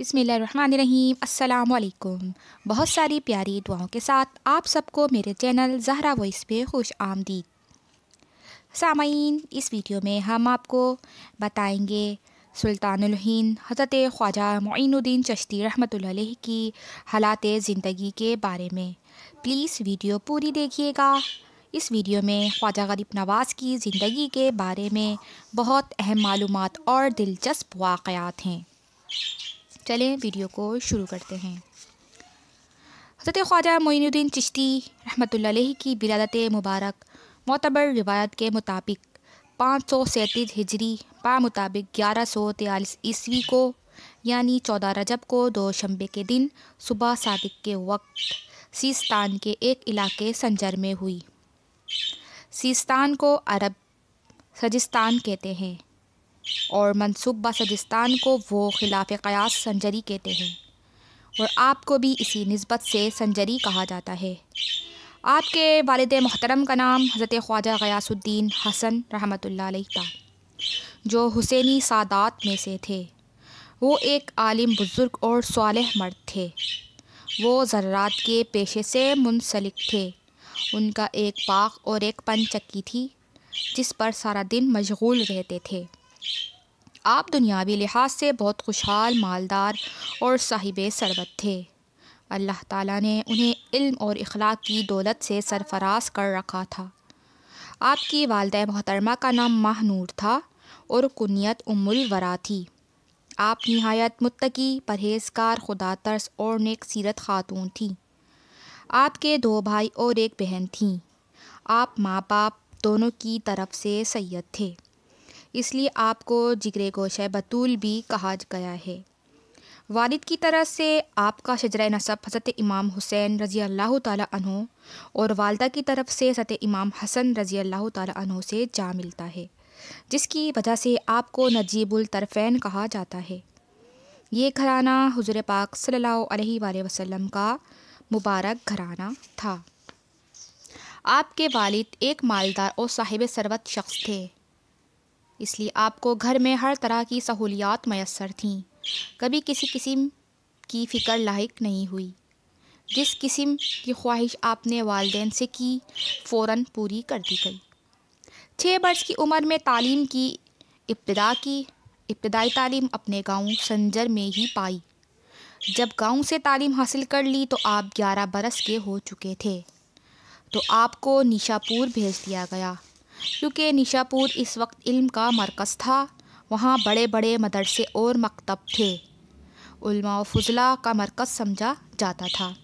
बिसमीम् अल्लाम बहुत सारी प्यारी दुआओं के साथ आप सबको मेरे चैनल जहरा वॉइस पे खुश आमदीद सामीन इस वीडियो में हम आपको बताएंगे सुल्तानहिंद हज़रत ख्वाजा मीनुद्दीन चश्ती रहमत की हालात ज़िंदगी के बारे में प्लीज़ वीडियो पूरी देखिएगा इस वीडियो में ख्वाजा गरीब नवाज़ की ज़िंदगी के बारे में बहुत अहम मालूम और दिलचस्प वाक़ात हैं चलें वीडियो को शुरू करते हैं हजरत ख्वाजा मोनुद्दीन चिश्ती रहमत की विरादत मुबारक मोतबर रिवायत के मुताबिक पाँच सौ सैंतीस हिजरी पा मुताबिक ग्यारह सौ तेलिस ईस्वी को यानी चौदह रजब को दो शंबे के दिन सुबह सादिक के वक्त सीस्तान के एक इलाके संजर में हुई सीस्तान को अरब सजिस्तान कहते हैं और मनसूब बसदिस्तान को वो खिलाफ क़यास सन्जरी कहते हैं और आपको भी इसी नस्बत से सन्जरी कहा जाता है आपके वालद मोहतरम का नाम हज़रत ख्वाजा गयासुद्दीन हसन रहमत था जो हुसैनी सादात में से थे वो एक आलिम बुज़ुर्ग और साल मर्द थे वो ज़र्रात के पेशे से मुनसलिक थे उनका एक पाक और एक पनचक्की थी जिस पर सारा दिन मशगूल रहते थे आप दुनियावी लिहाज से बहुत खुशहाल मालदार और साहिब सरबत थे अल्लाह ताला ने उन्हें इल्म और अखलाक की दौलत से सरफराज कर रखा था आपकी वालद मोहतरमा का नाम माहनूर था और कुनियत उमुल वरा थी आप नहायत मुतकी परहेजकार खुदा तर्स और नेक सीरत खातून थी आपके दो भाई और एक बहन थीं आप माँ बाप दोनों की तरफ से सैयद थे इसलिए आपको जिगरे गोश बतूल भी कहा गया है वालिद की तरह से आपका शजर नसब हज़रत इमाम हुसैन रज़ी अल्लाह तहों और वालदा की तरफ से हज़रत इमाम हसन रज़ी अल्लाह तहों से जा मिलता है जिसकी वजह से आपको नजीबुल तरफ़ैन कहा जाता है ये घराना हजूर पाक सल्ला वसम का मुबारक घराना था आपके वालिद एक मालदार और साहिब सरवत शख्स थे इसलिए आपको घर में हर तरह की सहूलियात मैसर थीं कभी किसी किस्म की फ़िक्र लाइक नहीं हुई जिस किस्म की ख्वाहिश आपने वालदे से की फ़ौर पूरी कर दी गई छः बरस की उम्र में तालीम की इब्तदा की इब्तदाई तालीम अपने गांव संजर में ही पाई जब गांव से तालीम हासिल कर ली तो आप ग्यारह बरस के हो चुके थे तो आपको निशापुर भेज दिया गया क्योंकि निशापुर इस वक्त इल्म का मरकज़ था वहाँ बड़े बड़े मदरसे और मकतब थे उल्मा फजला का मरकज़ समझा जाता था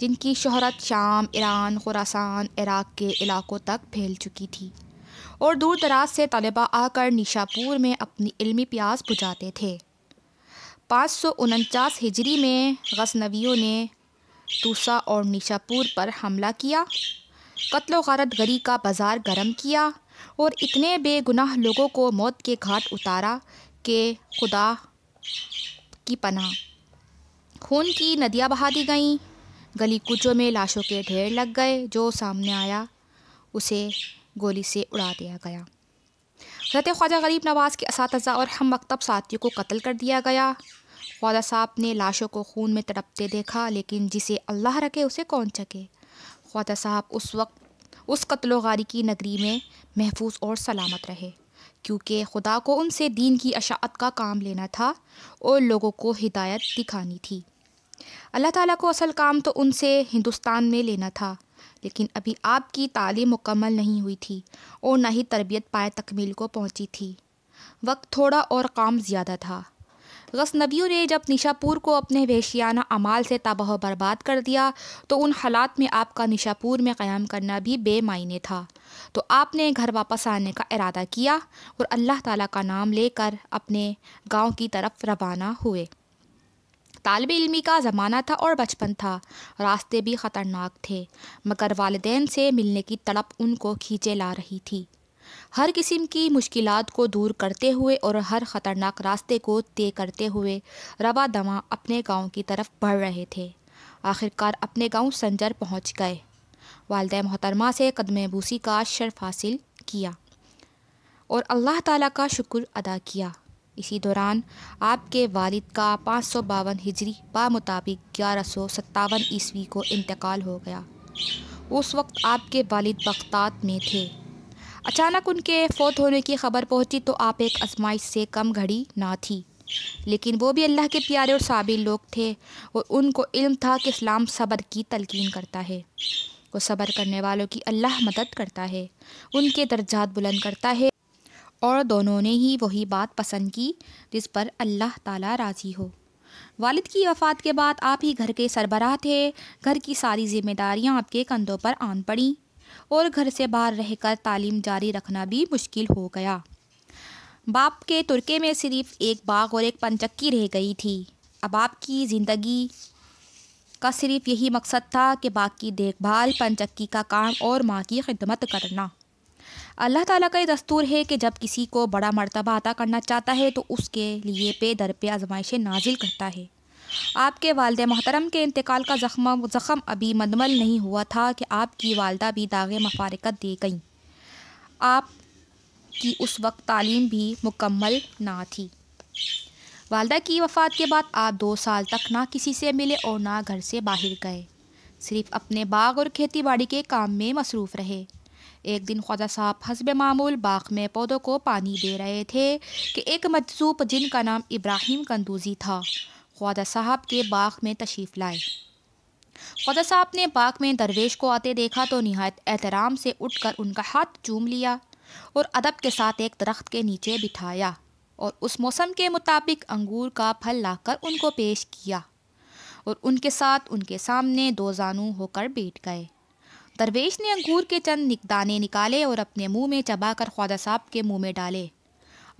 जिनकी शहरत शाम ईरान खुरासान इराक़ के इलाकों तक फैल चुकी थी और दूर दराज से तलबा आकर निशापुर में अपनी इल्मी प्यास बुझाते थे पाँच सौ उनचास हिजरी में गसनवियों ने तूसा और निशापुर पर हमला किया कत्ल गारत गरी का बाज़ार गर्म किया और इतने बेगुनाह लोगों को मौत के घाट उतारा कि खुदा की पना खून की नदियाँ बहा दी गईं गली कुचों में लाशों के ढेर लग गए जो सामने आया उसे गोली से उड़ा दिया गया रत ख्वाजा गरीब नवाज़ के इस और हम मकतब साथियों को कत्ल कर दिया गया ख्वाजा साहब ने लाशों को खून में तड़पते देखा लेकिन जिसे अल्लाह रखे उसे कौन चके ख्वाजा साहब उस वक्त उस कत्ल गारी की नगरी में महफूज और सलामत रहे क्योंकि खुदा को उनसे दीन की अशात का काम लेना था और लोगों को हिदायत दिखानी थी अल्लाह ताला को असल काम तो उनसे हिंदुस्तान में लेना था लेकिन अभी आपकी तालीम मुकम्मल नहीं हुई थी और ना ही तरबियत पाए तकमील को पहुंची थी वक्त थोड़ा और काम ज़्यादा था गसनबियों ने जब निशापुर को अपने वहशियाना अमाल से तबाह बर्बाद कर दिया तो उन हालात में आपका निशापुर में क़्याम करना भी बेमायने था तो आपने घर वापस आने का इरादा किया और अल्लाह ताला का नाम लेकर अपने गांव की तरफ रवाना हुए तालब इलमी का ज़माना था और बचपन था रास्ते भी ख़तरनाक थे मगर वालदेन से मिलने की तड़प उनको खींचे ला रही थी हर किस्म की मुश्किल को दूर करते हुए और हर ख़तरनाक रास्ते को तय करते हुए रवा दवा अपने गांव की तरफ बढ़ रहे थे आखिरकार अपने गांव संजर पहुंच गए वालद मोहतरमा से कदम बूसी का शर्फ हासिल किया और अल्लाह ताला का शुक्र अदा किया इसी दौरान आपके वालिद का पाँच सौ बावन हिजरी बा मुताबिक ग्यारह सौ सत्तावन ईस्वी को इंतकाल हो गया उस वक्त आपके वालिद बख्तात में थे अचानक उनके फौत होने की खबर पहुंची तो आप एक आजमाइश से कम घड़ी ना थी लेकिन वो भी अल्लाह के प्यारे और साबिल लोग थे और उनको इल्म था कि इस्लाम सब्र की तलकिन करता है वो सब्र करने वालों की अल्लाह मदद करता है उनके दर्जात बुलंद करता है और दोनों ने ही वही बात पसंद की जिस पर अल्लाह ताला राज़ी हो वालिद की वफ़ात के बाद आप ही घर के सरबराह थे घर की सारी जिम्मेदारियां आपके कंधों पर आन पड़ीं और घर से बाहर रहकर तालीम जारी रखना भी मुश्किल हो गया बाप के तुर्के में सिर्फ एक बाग और एक पंचक्की रह गई थी अब की ज़िंदगी का सिर्फ यही मकसद था कि बाग की देखभाल पंचक्की का काम और माँ की खिदमत करना अल्लाह ताला का ये दस्तूर है कि जब किसी को बड़ा मर्तबा अता करना चाहता है तो उसके लिए पे दर पे आजमाइशें नाजिल करता है आपके वालद मोहतरम के इंतकाल का जख्म ज़ख्म अभी मदमल नहीं हुआ था कि आपकी वालदा भी दाग मफारकत दे गई आप की उस वक्त तालीम भी मुकम्मल ना थी वालदा की वफ़ात के बाद आप दो साल तक ना किसी से मिले और ना घर से बाहर गए सिर्फ अपने बाग और खेती बाड़ी के काम में मसरूफ़ रहे एक दिन ख्वाजा साहब हसब मामूल बाग में पौधों को पानी दे रहे थे कि एक मजसूब जिनका नाम इब्राहिम कंदूजी था ख्वाजा साहब के बाग में तशरीफ़ लाए ख्वाजा साहब ने बाग में दरवेश को आते देखा तो नहायत एहतराम से उठ कर उनका हाथ चूम लिया और अदब के साथ एक दरख्त के नीचे बिठाया और उस मौसम के मुताबिक अंगूर का फल लाकर उनको पेश किया और उनके साथ उनके सामने दो जानू होकर बैठ गए दरवेश ने अंगूर के चंद निकदाने निकाले और अपने मुंह में चबाकर ख्वाजा साहब के मुंह में डाले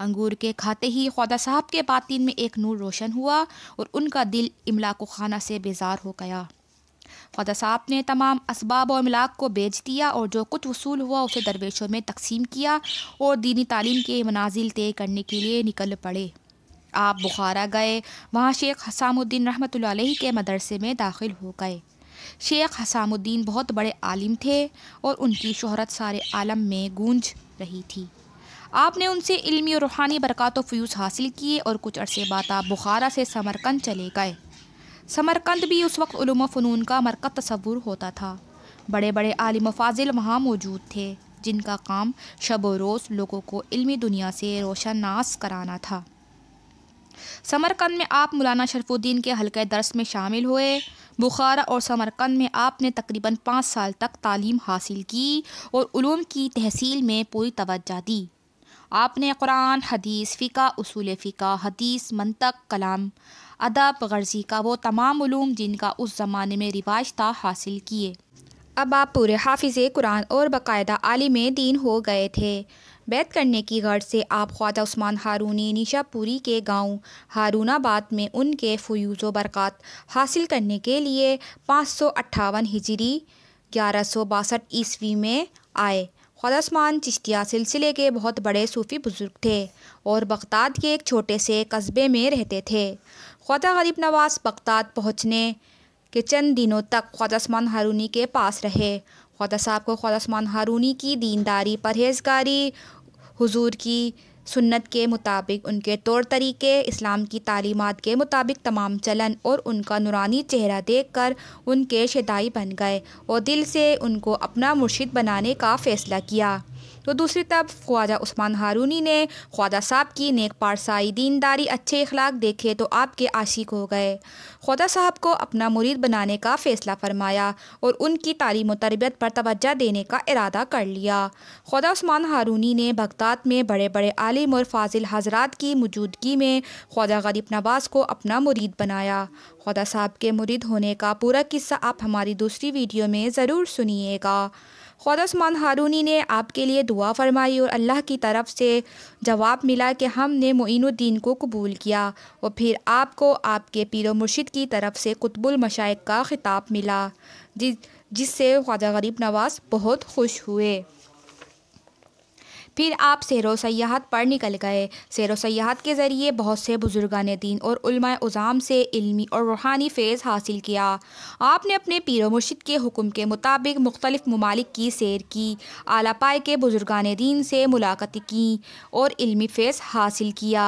अंगूर के खाते ही खुदा साहब के बातिन में एक नूर रोशन हुआ और उनका दिल इमलाक खाना से बेजार हो गया खुदा साहब ने तमाम इसबाब और अमलाक को बेच दिया और जो कुछ वसूल हुआ उसे दरवेशों में तकसीम किया और दीनी तालीम के मनाजिल तय करने के लिए निकल पड़े आप बुखारा गए वहाँ शेख हसामुद्दीन रहमत के मदरसे में दाखिल हो गए शेख हसामुद्दीन बहुत बड़े आलिम थे और उनकी शहरत सारे आलम में गूंज रही थी आपने उनसे इल्मी और रूहानी बरकत फ्यूज़ हासिल किए और कुछ अरसे बाद आप बुखारा से समरकंद चले गए समरकंद भी उस वक्त वक्तम फ़नून का मरकत तस्वूर होता था बड़े बड़े आलिम फाजिल वहाँ मौजूद थे जिनका काम शब व रोज़ लोगों को इल्मी दुनिया से रोशन नास कराना था समरकंद में आप मौलाना शरफुद्दीन के हल्के दर्स में शामिल हुए बुखारा और समरकंद में आपने तकरीबन पाँच साल तक तालीम हासिल की और उलूम की तहसील में पूरी तवज्जा दी आपने कुरान हदीस फ़िका उसूल फ़िका हदीस मनतक कलाम अदब गर्जी का वो तमाम ूम जिनका उस ज़माने में रिवाज था हासिल किए अब आप पूरे हाफिज़ कुरान और बाकायदा आलिम दीन हो गए थे बैत करने की गर्ज से आप ख्वाजा उस्मान हारूनी निशापुरी के गांव हारूनाबाद में उनके फ्यूज़ बरक़ात हासिल करने के लिए पाँच सौ अट्ठावन हिजरी ग्यारह सौ बासठ ईस्वी में आए ख्वासमान चिश्तिया सिलसिले के बहुत बड़े सूफ़ी बुज़ुर्ग थे और बगदाद के एक छोटे से कस्बे में रहते थे ख्वाजा गरीब नवाज़ बगदाद पहुँचने के चंद दिनों तक ख्वाजासमान हारूनी के पास रहे ख्वाजा साहब को ख्वाजासमान हारूनी की दीनदारी परहेजगारी हुजूर की सुन्नत के मुताबिक उनके तौर तरीके इस्लाम की तालीमत के मुताबिक तमाम चलन और उनका नुरानी चेहरा देख कर उनके शदाई बन गए और दिल से उनको अपना मुर्शिद बनाने का फ़ैसला किया तो दूसरी तरफ ख्वाजा उस्मान हारूनी ने ख्वाजा साहब की नेक पारसाई दीनदारी अच्छे अखलाक देखे तो आपके आशिक हो गए ख्वाजा साहब को अपना मुरीद बनाने का फ़ैसला फरमाया और उनकी तालीम तरबियत पर तोज्जा देने का इरादा कर लिया ख्वाजा उस्मान हारूनी ने बगदाद में बड़े बड़े आलिम और फाजिल हजरात की मौजूदगी में ख्वाजा गरीब नवाज़ को अपना मुरीद बनाया ख्वाजा साहब के मुरीद होने का पूरा किस्सा आप हमारी दूसरी वीडियो में ज़रूर सुनिएगा ख़ुद उस्मान हारूनी ने आपके लिए दुआ फरमाई और अल्लाह की तरफ से जवाब मिला कि हमने मोनुद्दीन को कबूल किया और फिर आपको आपके पीर मुर्शिद की तरफ से कुतबुल मशाइ का ख़िताब मिला जिस जिससे ख्वाजा गरीब नवाज़ बहुत खुश हुए फिर आप सैर सयाहत पर निकल गए सैर सयाहत के ज़रिए बहुत से बुजुर्गान दीन और उज़ाम से इल्मी और रूहानी फैज़ हासिल किया आपने अपने पिर मुर्शिद के हुक्म के मुताबिक मुख्तलिफ़ ममालिक की सैर की आला पाए के बुजुर्गान दीन से मुलाकात की और इल्मी फैज़ हासिल किया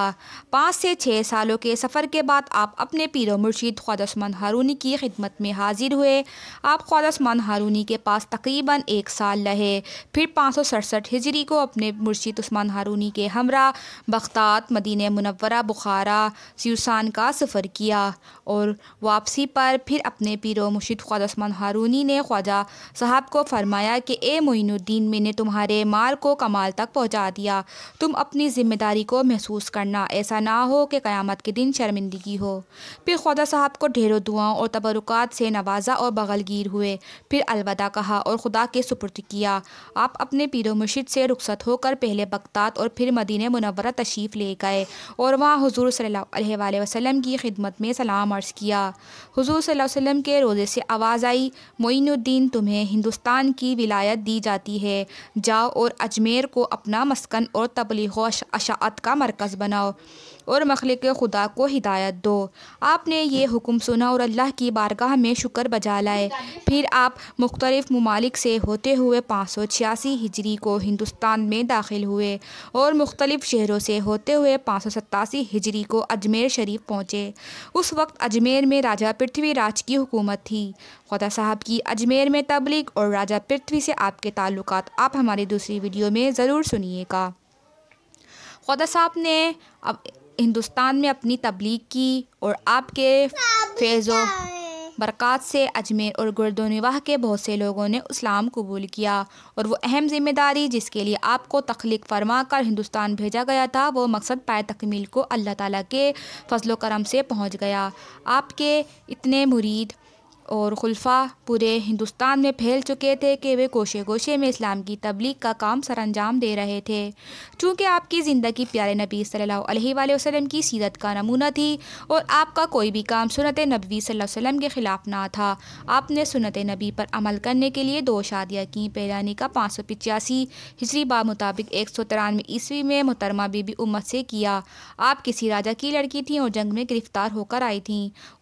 पाँच से छः सालों के सफ़र के बाद आप अपने पीर मुर्शिद ख्वादसमंद हारूनी की खिदमत में हाजिर हुए आप ख्वादसमंद हारूनी के पास तकरीबन एक साल रहे फिर पाँच सौ सड़सठ हिजरी को अपने मुर्शीद उस्मान हारूनी के हमरा बख्तात मदीन मुनवरा बुखारा सीसान का सफ़र किया और वापसी पर फिर अपने पीरो मुर्शीद ख्वाजा उस्मान हारूनी ने ख्वाजा साहब को फरमाया कि ए मोनुद्दीन मैंने तुम्हारे माल को कमाल तक पहुँचा दिया तुम अपनी ज़िम्मेदारी को महसूस करना ऐसा ना हो कि क़्यामत के दिन शर्मिंदगी हो फिर ख्वाजा साहब को ढेरों दुआओं और तबरुक से नवाजा और बगलगीर हुए फिर अलविदा कहा और खुदा के सुपुर्द किया आप अपने पीरो मुर्शिद से रुखसत होकर होकर पहले बगदाद और फिर मदीन मुनवरा तशीफ ले गए और वहाँ हजूर सल वसम की खिदमत में सलाम अर्ज़ किया हजूर सल्ला वसम के रोज़े से आवाज़ आई मोनुद्दीन तुम्हें हिंदुस्तान की विलायत दी जाती है जाओ और अजमेर को अपना मस्कन और तबलीग अशात का मरकज़ बनाओ और मखलक खुदा को हिदायत दो आपने ये हुक्म सुना और अल्लाह की बारगाह में शुक्र बजा लाए फिर आप मुख्तलिफ़ ममालिक से होते हुए पाँच सौ छियासी हिजरी को हिंदुस्तान में दा दाखिल हुए और मुख्तलिफ़ शहरों से होते हुए पाँच सौ सत्तासी हिजरी को अजमेर शरीफ पहुँचे उस वक्त अजमेर में राजा पृथ्वीराज की हुकूमत थी खुदा साहब की अजमेर में तबलीग और राजा पृथ्वी से आपके ताल्लुक आप हमारी दूसरी वीडियो में ज़रूर सुनिएगा खुदा साहब ने अब हिंदुस्तान में अपनी तबलीग की और आपके फैज़ो बरक़ात से अजमेर और गर्दोनिवाह के बहुत से लोगों ने इस्लाम कबूल किया और वह अहम जिम्मेदारी जिसके लिए आपको तख्लीक फरमा कर हिंदुस्तान भेजा गया था वो मकसद पाए तकमील को अल्लाह ताली के फजलोक्रम से पहुँच गया आपके इतने मुरीद और खुलफा पूरे हिंदुस्तान में फैल चुके थे कि वे कोशे गोशे में इस्लाम की तबलीग का काम सर अंजाम दे रहे थे चूँकि आपकी ज़िंदगी प्यारे नबी सल्लल्लाहु अलैहि वसल्लम की सीरत का नमूना थी और आपका कोई भी काम सुनत नबी वसम के ख़िलाफ़ ना था आपने सुनत नबी पर अमल करने के लिए दो शादियाँ की पैरानी का पाँच सौ पिचासी हिजरी बा मुताबिक एक सौ तिरानवे ईस्वी में मुहतरमा बीबी उम्मत से किया आप किसी राजा की लड़की थी और जंग में गिरफ़्तार होकर आई थी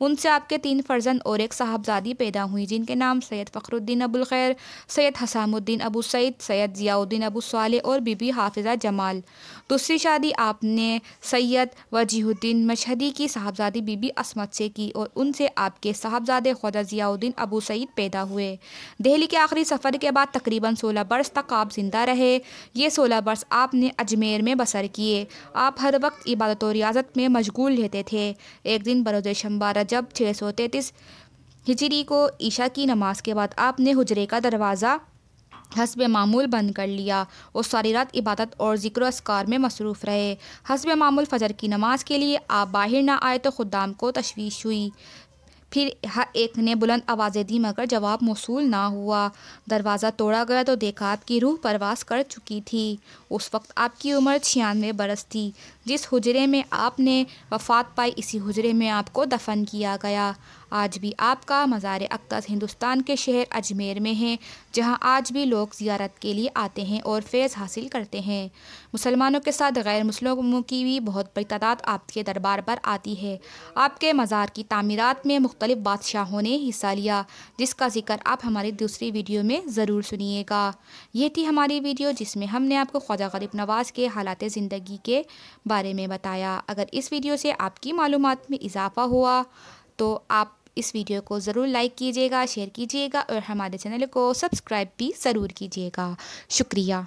उनसे आपके तीन फर्जंद और एक साहबजा शहजादी पैदा हुई जिनके नाम सैयद फ़खरुद्दीन अबुलखैर सैयद हसामुद्दीन अबू सैद सैयद ज़ियाउद्दीन अबू साले और बीबी हाफिज़ा जमाल दूसरी शादी आपने सैयद वजीहुद्दीन मशहदी की साहबजादी बीबी असमत से की और उनसे आपके साहबजादे खुदा ज़ियाउद्दीन अबू सैद पैदा हुए दिल्ली के आखिरी सफ़र के बाद तकरीबन सोलह बरस तक आप ज़िंदा रहे ये सोलह बरस आपने अजमेर में बसर किए आप हर वक्त इबादत और रियाजत में मशगूल रहते थे एक दिन बरोज शम्बा रजब छः सौ तैंतीस हिजरी को ईशा की नमाज के बाद आपने हजरे का दरवाज़ा हसब मामूल बंद कर लिया वो सारी रात इबादत और जिक्र असकार में मसरूफ़ रहे हसब मामूल फ़जर की नमाज के लिए आप बाहर ना आए तो खुदाम को तशवीश हुई फिर हर एक ने बुलंद आवाज़ें दी मगर जवाब मौसू ना हुआ दरवाज़ा तोड़ा गया तो देखा आपकी रूह परवास कर चुकी थी उस वक्त आपकी उम्र छियानवे बरस थी जिस हुजरे में आपने वफात पाई इसी हुजरे में आपको दफन किया गया आज भी आपका मज़ार अक्स हिंदुस्तान के शहर अजमेर में है जहां आज भी लोग ज़ियारत के लिए आते हैं और फैज़ हासिल करते हैं मुसलमानों के साथ गैर मुसलमों की भी बहुत बड़ी तादाद आपके दरबार पर आती है आपके मज़ार की तमीरत में मुख्तलिफ़ बादशाहों ने हिस्सा लिया जिसका जिक्र आप हमारी दूसरी वीडियो में ज़रूर सुनिएगा यह थी हमारी वीडियो जिसमें हमने आपको ख्वाजा गरीब नवाज़ के हालात ज़िंदगी के बारे में बताया अगर इस वीडियो से आपकी मालूम में इजाफ़ा हुआ तो आप इस वीडियो को ज़रूर लाइक कीजिएगा शेयर कीजिएगा और हमारे चैनल को सब्सक्राइब भी ज़रूर कीजिएगा शुक्रिया